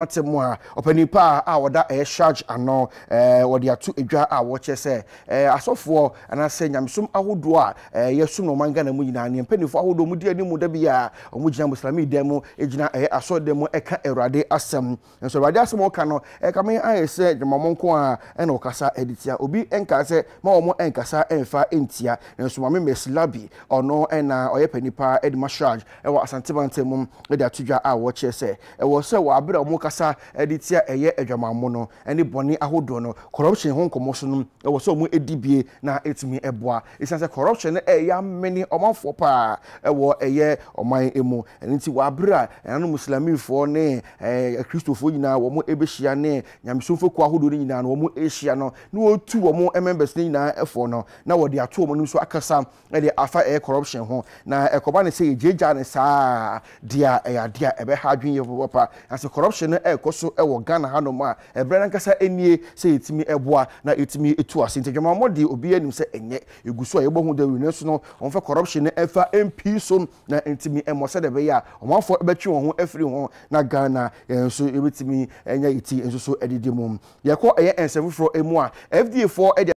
ate mu a ɔpanin pa a ɔda ɛyɛ charge ano ɛɛ wɔde ato edwa a wɔkyɛ sɛ ɛɛ asɔfoɔ anaasɛ nyamesom ahodoɔ a ɛyɛ sum na ɔman ghana mu nyinaa nea mpanimfoɔ ahodoɔ mu di anim da bi a wɔn gyina musulmi dan mu gyina ɛyɛ asɔre dan mu ɛka awurade asɛm nso awurade asɛm ɔka no ɛka mi ayɛ sɛ dwamamɔ nko a ɛna ɔkasa ɛde tia obi ɛnka sɛ ma wɔn ɛnkasa ɛnfa ɛntia nso maame mɛsi labi ɔno ɛna ɔyɛ panin pa ɛde ma charge ɛwɔ asantebante mu ɛde ato dwa a wɔkyɛ sɛ ɛwɔ sɛ wɔ abere a wɔn ankasa ɛde tia ɛyɛ adwamammo no ɛne bɔnne ahodoɔ no corruption ho nkɔmmɔ so no ɛwɔ sɛ ɔmo ɛdi bie na ɛtumi ɛboa ɛsiane sɛ corruption no ɛyɛ amene ɔmanfoɔ paa ɛwɔ ɛyɛ ɔman mu ɛno nti wɔ abere a ɛnanom islamifoɔ ne ɛɛ akristofoɔ nyinaa wɔn ɛbɛhyia ne nyamesomfokuo ahodoɔ no nyinaa no wɔn ɛhyia no na wɔtu wɔn members no nyinaa ɛfoɔ no na wɔde ato wɔn nso akasa ɛde afa ɛyɛ corruption ho na ɛkɔba ne sɛ yɛgyegya ne saa deɛ ɛyɛ adeɛ ɛbɛha adwene yɛ papa na sɛ corruption no no ɛrekɔ so wɔ ghana hanom a ɛberɛ no ankasa nie sɛ yɛtumi ɛboa na yɛtumi tu ase nti adwuma mmɔde obi anim sɛ ɛnyɛ ɛgu so a yɛbɔ ho dawiri no so no wɔmfa corruption no ɛfa mp so na ntumi mmɔ sɛdeɛ ɛbɛyɛ a ɔmanfoɔ bɛtwe wɔn ho afiri ho na ghana yɛn eh, nso yɛbɛtumi ɛnyɛ yɛti nso so ɛdidi mu yɛkɔ ɛyɛ nsɛm foforɔ mu a fda foɔ ɛde